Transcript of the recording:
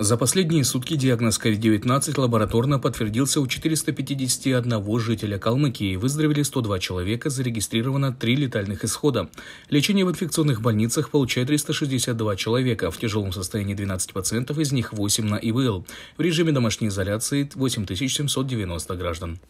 За последние сутки диагноз COVID-19 лабораторно подтвердился у 451 жителя Калмыкии. Выздоровели 102 человека, зарегистрировано 3 летальных исхода. Лечение в инфекционных больницах получает 362 человека. В тяжелом состоянии 12 пациентов, из них 8 на ИВЛ. В режиме домашней изоляции 8790 граждан.